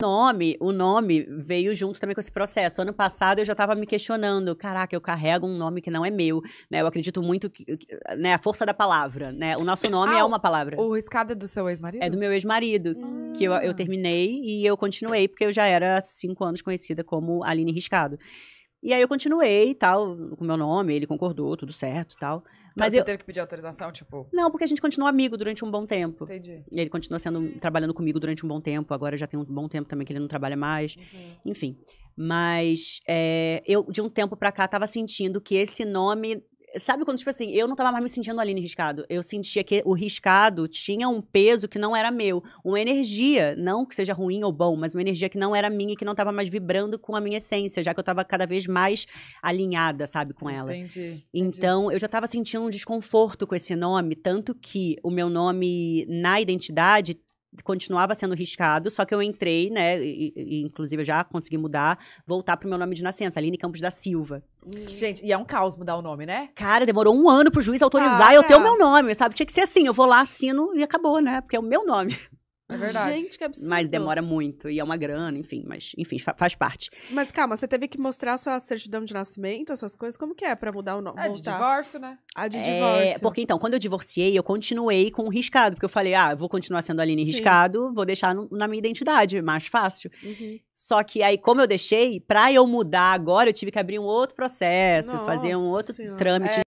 nome, o nome veio junto também com esse processo. Ano passado eu já estava me questionando, caraca, eu carrego um nome que não é meu, né? Eu acredito muito que, né, a força da palavra, né? O nosso nome ah, é uma palavra. O escada é do seu ex-marido? É do meu ex-marido, hum. que eu, eu ah. terminei e eu continuei porque eu já era há cinco anos conhecida como Aline Riscado. E aí eu continuei e tal, com o meu nome, ele concordou, tudo certo e tal. Então Mas você eu... teve que pedir autorização, tipo? Não, porque a gente continuou amigo durante um bom tempo. Entendi. Ele continuou sendo, trabalhando comigo durante um bom tempo. Agora já tem um bom tempo também que ele não trabalha mais. Uhum. Enfim. Mas é, eu, de um tempo pra cá, tava sentindo que esse nome Sabe quando, tipo assim, eu não tava mais me sentindo ali no Riscado. Eu sentia que o Riscado tinha um peso que não era meu. Uma energia, não que seja ruim ou bom, mas uma energia que não era minha e que não tava mais vibrando com a minha essência, já que eu tava cada vez mais alinhada, sabe, com ela. Entendi. Então, eu já tava sentindo um desconforto com esse nome, tanto que o meu nome na identidade continuava sendo riscado, só que eu entrei, né, e, e, inclusive eu já consegui mudar, voltar pro meu nome de nascença, Aline Campos da Silva. Hum. Gente, e é um caos mudar o nome, né? Cara, demorou um ano pro juiz autorizar ah, eu ter o meu nome, sabe? Tinha que ser assim, eu vou lá, assino e acabou, né? Porque é o meu nome. É verdade. Gente, que absurdo. Mas demora muito e é uma grana, enfim, mas enfim, fa- faz parte. Mas calma, você teve que mostrar sua certidão de nascimento, essas coisas? Como que é pra mudar o nome? É, de divórcio, né? A ah, de É, divórcio. porque então, quando eu divorciei, eu continuei com o riscado, porque eu falei, ah, vou continuar sendo Aline Sim. riscado, vou deixar no- na minha identidade, mais fácil. Uhum. Só que aí, como eu deixei, pra eu mudar agora, eu tive que abrir um outro processo, fazer um outro Senhora. trâmite. É,